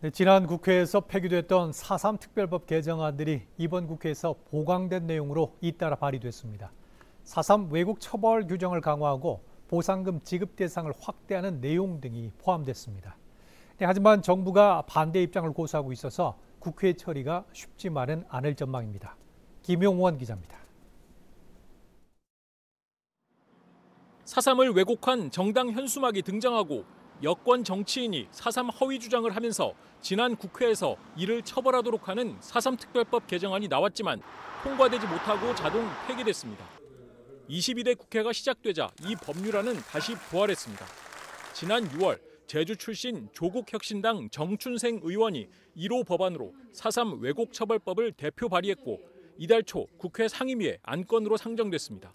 네, 지난 국회에서 폐기됐던 4.3 특별법 개정안들이 이번 국회에서 보강된 내용으로 잇따라 발의됐습니다. 4.3 외국 처벌 규정을 강화하고 보상금 지급 대상을 확대하는 내용 등이 포함됐습니다. 네, 하지만 정부가 반대 입장을 고수하고 있어서 국회 처리가 쉽지만은 않을 전망입니다. 김용원 기자입니다. 4.3을 왜곡한 정당 현수막이 등장하고 여권 정치인이 사삼 허위 주장을 하면서 지난 국회에서 이를 처벌하도록 하는 사삼 특별법 개정안이 나왔지만 통과되지 못하고 자동 폐기됐습니다. 22대 국회가 시작되자 이 법률안은 다시 부활했습니다. 지난 6월 제주 출신 조국 혁신당 정춘생 의원이 1호 법안으로 사삼 왜곡 처벌법을 대표 발의했고 이달 초 국회 상임위에 안건으로 상정됐습니다.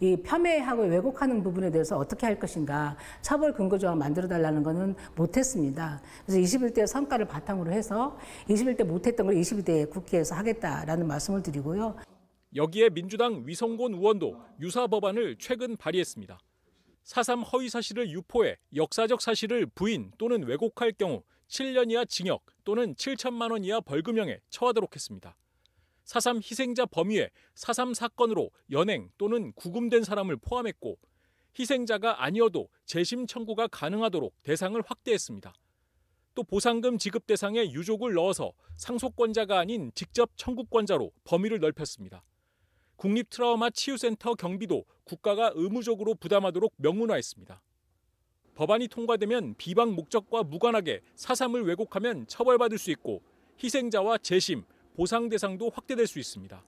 이 폄훼하고 왜곡하는 부분에 대해서 어떻게 할 것인가 처벌 근거 조항 만들어 달라는 거는 못했습니다. 그래서 21대 성과를 바탕으로 해서 21대 못했던 걸 22대 국회에서 하겠다라는 말씀을 드리고요. 여기에 민주당 위성곤 의원도 유사 법안을 최근 발의했습니다. 4.3 허위 사실을 유포해 역사적 사실을 부인 또는 왜곡할 경우 7년 이하 징역 또는 7천만 원 이하 벌금형에 처하도록 했습니다. 4.3 희생자 범위에 4.3 사건으로 연행 또는 구금된 사람을 포함했고 희생자가 아니어도 재심 청구가 가능하도록 대상을 확대했습니다. 또 보상금 지급 대상에 유족을 넣어서 상속권자가 아닌 직접 청구권자로 범위를 넓혔습니다. 국립 트라우마 치유센터 경비도 국가가 의무적으로 부담하도록 명문화했습니다. 법안이 통과되면 비방 목적과 무관하게 사삼을 왜곡하면 처벌받을 수 있고 희생자와 재심, 보상 대상도 확대될 수 있습니다.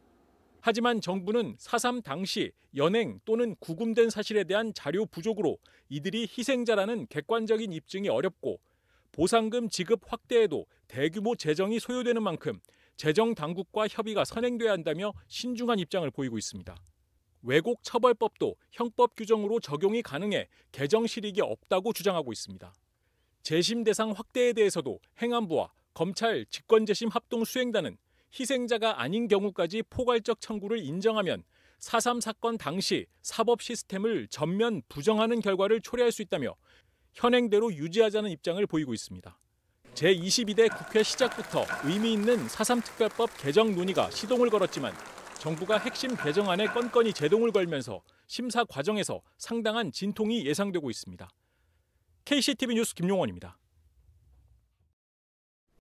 하지만 정부는 4.3 당시 연행 또는 구금된 사실에 대한 자료 부족으로 이들이 희생자라는 객관적인 입증이 어렵고 보상금 지급 확대에도 대규모 재정이 소요되는 만큼 재정 당국과 협의가 선행돼야 한다며 신중한 입장을 보이고 있습니다. 왜곡 처벌법도 형법 규정으로 적용이 가능해 개정 실익이 없다고 주장하고 있습니다. 재심 대상 확대에 대해서도 행안부와 검찰 직권재심 합동수행단은 희생자가 아닌 경우까지 포괄적 청구를 인정하면 4.3 사건 당시 사법 시스템을 전면 부정하는 결과를 초래할 수 있다며 현행대로 유지하자는 입장을 보이고 있습니다. 제22대 국회 시작부터 의미 있는 4.3 특별법 개정 논의가 시동을 걸었지만 정부가 핵심 개정안에 건건히 제동을 걸면서 심사 과정에서 상당한 진통이 예상되고 있습니다. KCTV 뉴스 김용원입니다.